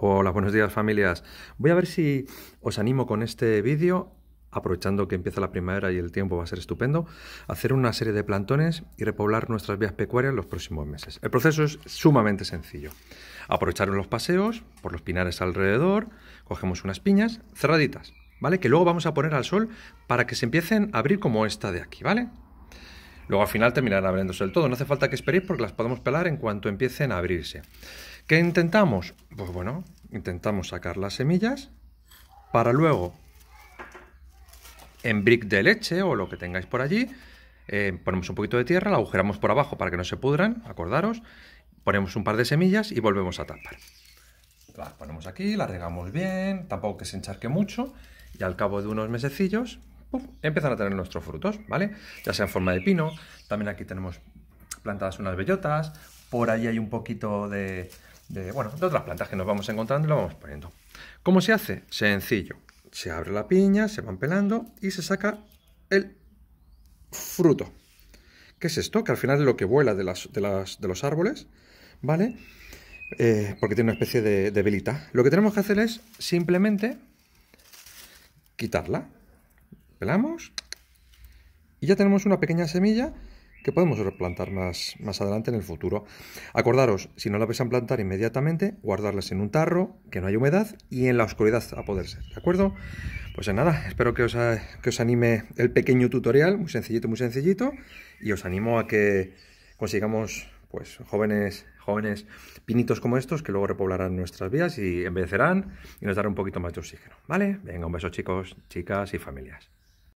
Hola, buenos días familias. Voy a ver si os animo con este vídeo, aprovechando que empieza la primavera y el tiempo va a ser estupendo, a hacer una serie de plantones y repoblar nuestras vías pecuarias los próximos meses. El proceso es sumamente sencillo. aprovecharon los paseos por los pinares alrededor, cogemos unas piñas cerraditas, ¿vale? Que luego vamos a poner al sol para que se empiecen a abrir como esta de aquí, ¿vale? Luego al final terminarán abriéndose el todo, no hace falta que esperéis porque las podemos pelar en cuanto empiecen a abrirse. ¿Qué intentamos? Pues bueno, intentamos sacar las semillas para luego en brick de leche o lo que tengáis por allí, eh, ponemos un poquito de tierra, la agujeramos por abajo para que no se pudran, acordaros, ponemos un par de semillas y volvemos a tapar. Las ponemos aquí, la regamos bien, tampoco que se encharque mucho y al cabo de unos mesecillos empiezan a tener nuestros frutos, ¿vale? Ya sea en forma de pino, también aquí tenemos plantadas unas bellotas, por ahí hay un poquito de, de, bueno, de otras plantas que nos vamos encontrando lo vamos poniendo. ¿Cómo se hace? Sencillo. Se abre la piña, se van pelando y se saca el fruto. ¿Qué es esto? Que al final es lo que vuela de, los árboles, ¿vale? Eh, porque tiene una especie de, de velita. Lo que tenemos que hacer es simplemente quitarla. Pelamos. Y ya tenemos una pequeña semilla que podemos replantar más, más adelante en el futuro. Acordaros, si no la vais a plantar inmediatamente, guardarlas en un tarro, que no hay humedad y en la oscuridad a poder ser, ¿de acuerdo? Pues nada, espero que os, que os anime el pequeño tutorial, muy sencillito, muy sencillito, y os animo a que consigamos pues jóvenes, jóvenes pinitos como estos que luego repoblarán nuestras vías y envejecerán y nos darán un poquito más de oxígeno, ¿vale? Venga, un beso chicos, chicas y familias.